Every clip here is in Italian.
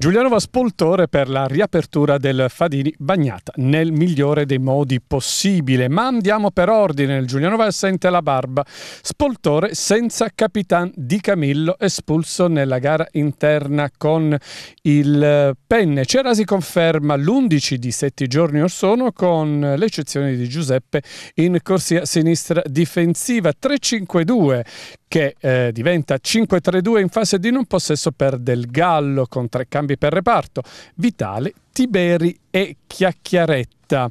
Giuliano Vaspoltore per la riapertura del Fadini bagnata nel migliore dei modi possibile. Ma andiamo per ordine. Il Giuliano Val sente la barba. Spoltore senza capitan Di Camillo espulso nella gara interna con il eh, Penne. C'era si conferma l'11 di sette giorni or sono con l'eccezione di Giuseppe in corsia sinistra difensiva 3-5-2 che eh, diventa 5-3-2 in fase di non possesso per Del Gallo con tre cambi per reparto, Vitale, Tiberi e Chiacchiaretta.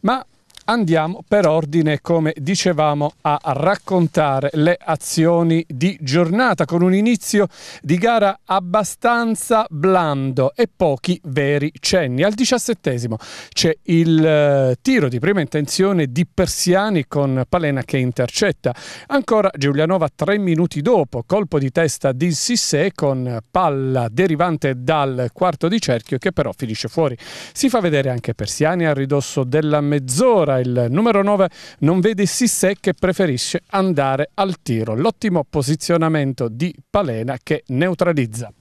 Ma Andiamo per ordine, come dicevamo, a raccontare le azioni di giornata con un inizio di gara abbastanza blando e pochi veri cenni. Al diciassettesimo c'è il eh, tiro di prima intenzione di Persiani con Palena che intercetta. Ancora Giulianova tre minuti dopo, colpo di testa di Sissé con palla derivante dal quarto di cerchio che però finisce fuori. Si fa vedere anche Persiani a ridosso della mezz'ora il numero 9 non vede Sissè che preferisce andare al tiro. L'ottimo posizionamento di Palena che neutralizza.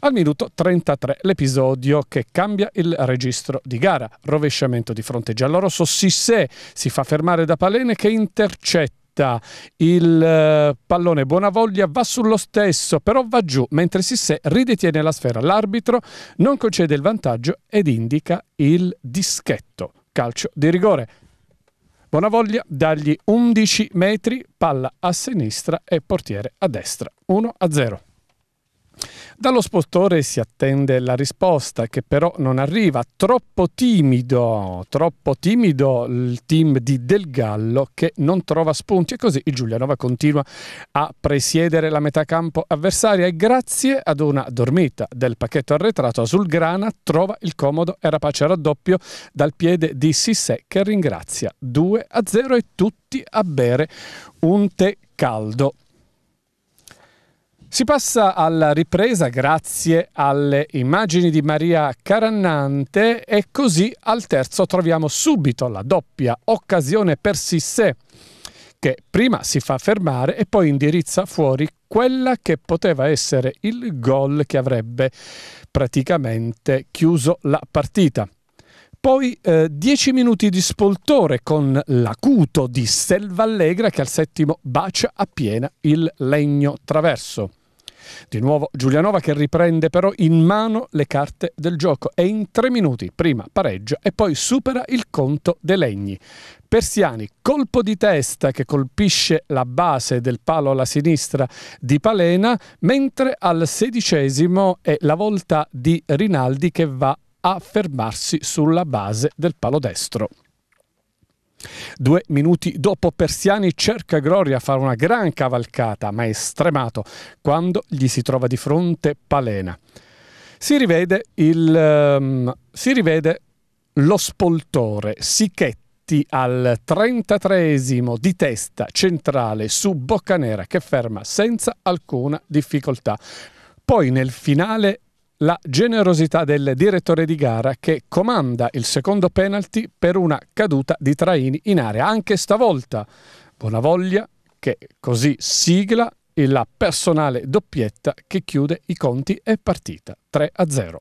Al minuto 33 l'episodio che cambia il registro di gara. Rovesciamento di fronte giallorosso. Sissè si fa fermare da Palena che intercetta il eh, pallone Buonavoglia va sullo stesso, però va giù, mentre Sissè ridetiene la sfera. L'arbitro non concede il vantaggio ed indica il dischetto calcio di rigore. Buonavoglia dagli 11 metri, palla a sinistra e portiere a destra. 1 a 0. Dallo spostore si attende la risposta che però non arriva, troppo timido, troppo timido il team di Del Gallo che non trova spunti e così il Giulianova continua a presiedere la metà campo avversaria e grazie ad una dormita del pacchetto arretrato sul grana trova il comodo e rapace raddoppio dal piede di Sissè che ringrazia 2 a 0 e tutti a bere un tè caldo. Si passa alla ripresa grazie alle immagini di Maria Carannante e così al terzo troviamo subito la doppia occasione per Sissé che prima si fa fermare e poi indirizza fuori quella che poteva essere il gol che avrebbe praticamente chiuso la partita. Poi 10 eh, minuti di spoltore con l'acuto di Selvallegra che al settimo bacia a il legno traverso. Di nuovo Giulianova che riprende però in mano le carte del gioco e in tre minuti prima pareggia e poi supera il conto dei legni. Persiani, colpo di testa che colpisce la base del palo alla sinistra di Palena, mentre al sedicesimo è la volta di Rinaldi che va a fermarsi sulla base del palo destro. Due minuti dopo Persiani cerca Gloria a fare una gran cavalcata, ma è stremato quando gli si trova di fronte Palena. Si rivede, il, um, si rivede lo spoltore Sichetti al 33 di testa centrale su Boccanera che ferma senza alcuna difficoltà. Poi nel finale la generosità del direttore di gara che comanda il secondo penalty per una caduta di Traini in area. Anche stavolta Bonavoglia che così sigla la personale doppietta che chiude i conti e partita 3 0.